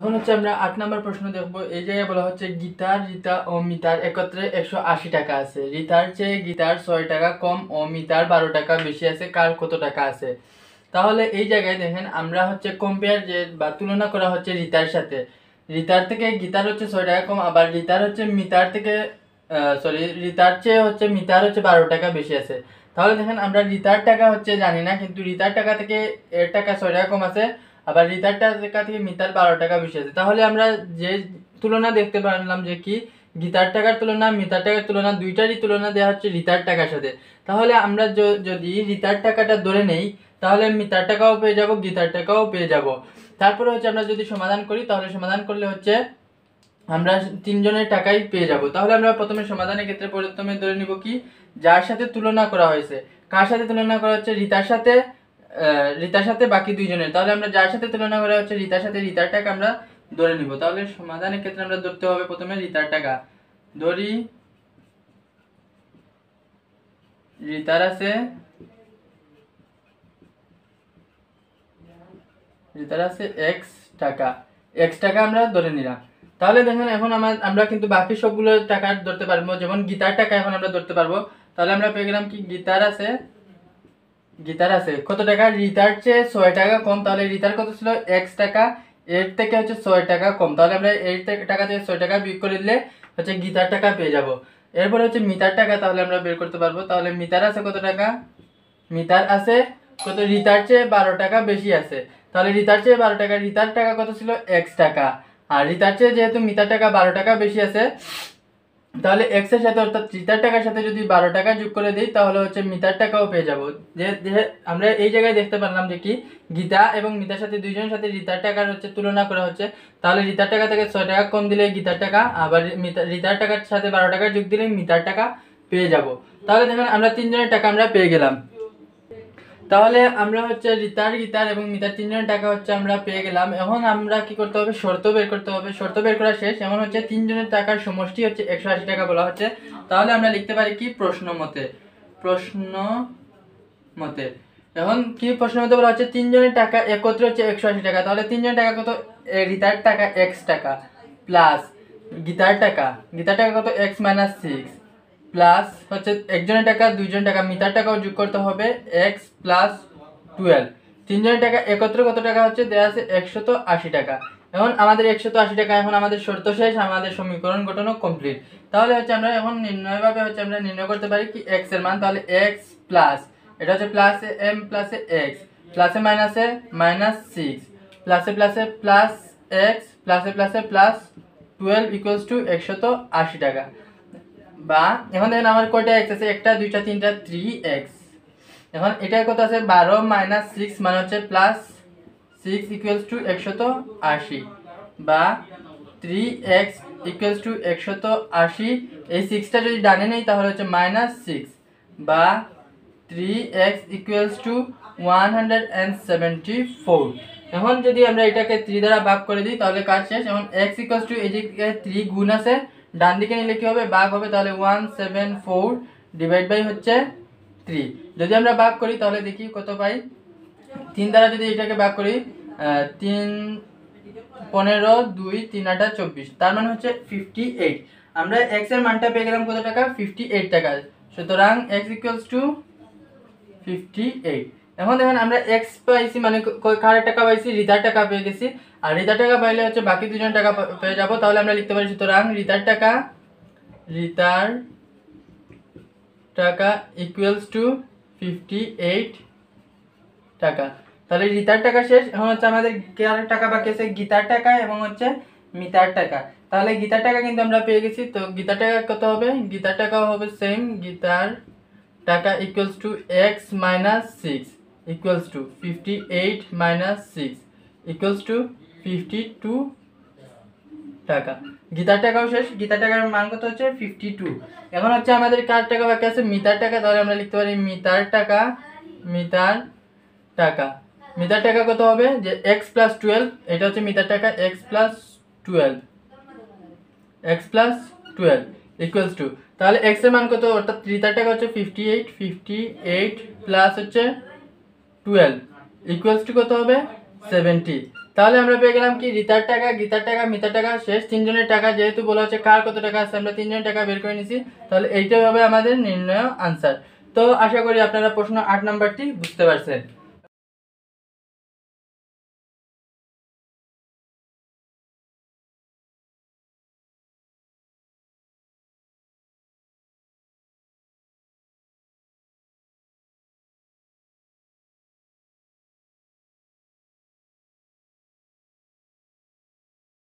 এখন হচ্ছে আমরা আট নম্বর প্রশ্ন দেখব এই জায়গায় বলা হচ্ছে গীতার রীতা ও মিতার একত্রে একশো আশি টাকা আছে রীতার চেয়ে গীতার ছয় টাকা কম ও মিতার বারো টাকা বেশি আছে কার কত টাকা আছে তাহলে এই জায়গায় দেখেন আমরা হচ্ছে কম্পেয়ার যে বা তুলনা করা হচ্ছে রীতার সাথে রীতার থেকে গীতার হচ্ছে ছয় টাকা কম আবার রীতার হচ্ছে মিতার থেকে সরি রীতার চেয়ে হচ্ছে মিতার হচ্ছে বারো টাকা বেশি আছে তাহলে দেখেন আমরা রীতার টাকা হচ্ছে জানি না কিন্তু রীতার টাকা থেকে এর টাকা ছয় টাকা কম আছে আবার রিতার টাকা থেকে মিতার বারো টাকা বেশি আছে তাহলে আমরা যে তুলনা দেখতে পারলাম যে কি গীতার টাকার তুলনা মিতার টাকার তুলনা দুইটারই তুলনা দেওয়া হচ্ছে রিতার টাকার সাথে তাহলে আমরা যদি রিতার টাকাটা ধরে নেই তাহলে মিতার টাকাও পেয়ে যাব গীতার টাকাও পেয়ে যাব তারপরে হচ্ছে আমরা যদি সমাধান করি তাহলে সমাধান করলে হচ্ছে আমরা তিনজনের টাকাই পেয়ে যাব তাহলে আমরা প্রথমে সমাধানের ক্ষেত্রে প্রথমে ধরে নিব কি যার সাথে তুলনা করা হয়েছে কার সাথে তুলনা করা হচ্ছে রিতার সাথে রিতার সাথে বাকি দুইজনের তাহলে আমরা যার সাথে তুলনা করা হচ্ছে রিতার সাথে রিতার টাকা আমরা ধরে নিব তাহলে সমাধানের ক্ষেত্রে আমরা ধরতে হবে প্রথমে রিতার টাকা ধরি রিতার আছে রিতার আছে এক্স টাকা এক্স টাকা আমরা ধরে নিলাম তাহলে দেখেন এখন আমার আমরা কিন্তু বাকি সবগুলো টাকা ধরতে পারবো যেমন গীতার টাকা এখন আমরা ধরতে পারবো তাহলে আমরা পেয়ে গেলাম কি গীতার আছে গিটার আছে কত টাকা রিতার চেয়ে ছয় টাকা কম তাহলে রিতার কত ছিল এক্স টাকা এর থেকে হচ্ছে ছয় টাকা কম তাহলে আমরা এইট টাকা থেকে ছয় টাকা বিক করে দিলে হচ্ছে গিটার টাকা পেয়ে যাব এরপরে হচ্ছে মিতার টাকা তাহলে আমরা বের করতে পারবো তাহলে মিতার আছে কত টাকা মিতার আছে কত রিতার চেয়ে বারো টাকা বেশি আছে তাহলে রিতার চেয়ে বারো টাকা রিতার টাকা কত ছিল এক্স টাকা আর রিতার চেয়ে যেহেতু মিতার টাকা বারো টাকা বেশি আছে তাহলে এক্স এর সাথে অর্থাৎ চিতার টাকার সাথে যদি বারো টাকা যোগ করে দিই তাহলে হচ্ছে মিতার টাকাও পেয়ে যাবো যে আমরা এই জায়গায় দেখতে পারলাম যে কি গীতা এবং মিতার সাথে দুইজনের সাথে রিতার টাকার হচ্ছে তুলনা করা হচ্ছে তাহলে রিতার টাকা থেকে ছয় টাকা কম দিলে গীতার টাকা আবার রিতার টাকার সাথে বারো টাকা যোগ দিলে মিতার টাকা পেয়ে যাব তাহলে দেখেন আমরা তিনজনের টাকা আমরা পেয়ে গেলাম তাহলে আমরা হচ্ছে রিতার গিতার এবং মিতার তিনজনের টাকা হচ্ছে আমরা পেয়ে গেলাম এখন আমরা কি করতে হবে শর্ত বের করতে হবে শর্ত বের করা শেষ এমন হচ্ছে তিনজনের টাকার সমষ্টি হচ্ছে একশো আশি টাকা বলা হচ্ছে তাহলে আমরা লিখতে পারি কি প্রশ্ন মতে প্রশ্ন মতে এখন কি প্রশ্ন মতে বলা হচ্ছে তিনজনের টাকা একত্রে হচ্ছে একশো আশি টাকা তাহলে তিনজনের টাকা কত রিতার টাকা এক্স টাকা প্লাস গীতার টাকা গীতার টাকা কত এক্স মাইনাস সিক্স প্লাস হচ্ছে একজনের টাকা দুইজনের টাকা মিতার টাকাও যোগ করতে হবে এক্স প্লাস টুয়েলভ তিনজনের টাকা একত্রে কত টাকা হচ্ছে দেওয়া আছে একশত আশি টাকা এখন আমাদের একশত আশি টাকা এখন আমাদের শর্ত শেষ আমাদের সমীকরণ গঠনও কমপ্লিট তাহলে হচ্ছে আমরা এখন নির্ণয়ভাবে হচ্ছে আমরা নির্ণয় করতে পারি কি এক্স এর মান তাহলে এক্স প্লাস এটা হচ্ছে প্লাসে এম প্লাসে এক্স প্লাসে মাইনাসে মাইনাস সিক্স প্লাসে প্লাসে প্লাস এক্স প্লাসে প্লাসে প্লাস টুয়েলভ ইকুয়ালস টু একশত আশি টাকা বা এখন দেখেন আমার কয়টা এক্স আছে একটা দুইটা তিনটা থ্রি এক্স এখন এটার কত আছে বারো মাইনাস সিক্স মানে হচ্ছে প্লাস সিক্স ইকুয়ালস টু একশত আশি বা থ্রি এক্স ইকুয়ালস টু একশত আশি এই সিক্সটা যদি ডানে নেই তাহলে হচ্ছে মাইনাস সিক্স বা three X equals to one hundred and seventy four এখন যদি আমরা এটাকে থ্রি দ্বারা ভাগ করে দিই তাহলে কাজ শেষ এখন এক্স ইকুয়ালস টু এদিকে থ্রি গুণ আছে ডান দিকে নিলে কী হবে বাঘ হবে তাহলে one seven four divide by হচ্ছে থ্রি যদি আমরা বাঘ করি তাহলে দেখি কত পাই তিন দ্বারা যদি এটাকে বাঘ করি তিন পনেরো দুই তিন আটা চব্বিশ তার মানে হচ্ছে ফিফটি এইট আমরা এক্স এর মানটা পেয়ে গেলাম কত টাকা ফিফটি এইট টাকা সুতরাং x equals to fifty eight এখন দেখেন আমরা এক্স পাইছি মানে কারের টাকা পাইছি রিদার টাকা পেয়ে গেছি আর রিদার টাকা পাইলে হচ্ছে বাকি দুজন টাকা পেয়ে যাবো তাহলে আমরা লিখতে পারি সুতরাং রিদার টাকা রিতার টাকা ইকুয়ালস টু ফিফটি এইট টাকা তাহলে রিতার টাকা শেষ এখন হচ্ছে আমাদের কারের টাকা বাকি আছে গীতার টাকা এবং হচ্ছে মিতার টাকা তাহলে গীতার টাকা কিন্তু আমরা পেয়ে গেছি তো গীতার টাকা কত হবে গীতার টাকা হবে সেম গীতার টাকা equals to x minus six equals to 58 minus 6 equals to 52 টাকা গীতার টাকাও শেষ গীতার টাকার মান কত হচ্ছে ফিফটি টু এখন হচ্ছে আমাদের কার টাকা বাকি আছে মিতার টাকা তাহলে আমরা লিখতে পারি মিতার টাকা মিতার টাকা মিতার টাকা কত হবে যে এক্স প্লাস টুয়েলভ এটা হচ্ছে মিতার টাকা x plus twelve x plus twelve equals to তাহলে এক্সের মান কত অর্থাৎ মিতার টাকা হচ্ছে fifty eight fifty eight plus হচ্ছে টুয়েলভ ইকুয়ালস টু কত হবে সেভেন্টি তাহলে আমরা পেয়ে গেলাম কি রিতার টাকা গীতার টাকা মিতার টাকা শেষ তিনজনের টাকা যেহেতু বলা হচ্ছে কার কত টাকা আছে আমরা তিনজনের টাকা বের করে নিছি তাহলে এইটাই হবে আমাদের নির্ণয় আনসার তো আশা করি আপনারা প্রশ্ন আট নাম্বারটি বুঝতে পারছেন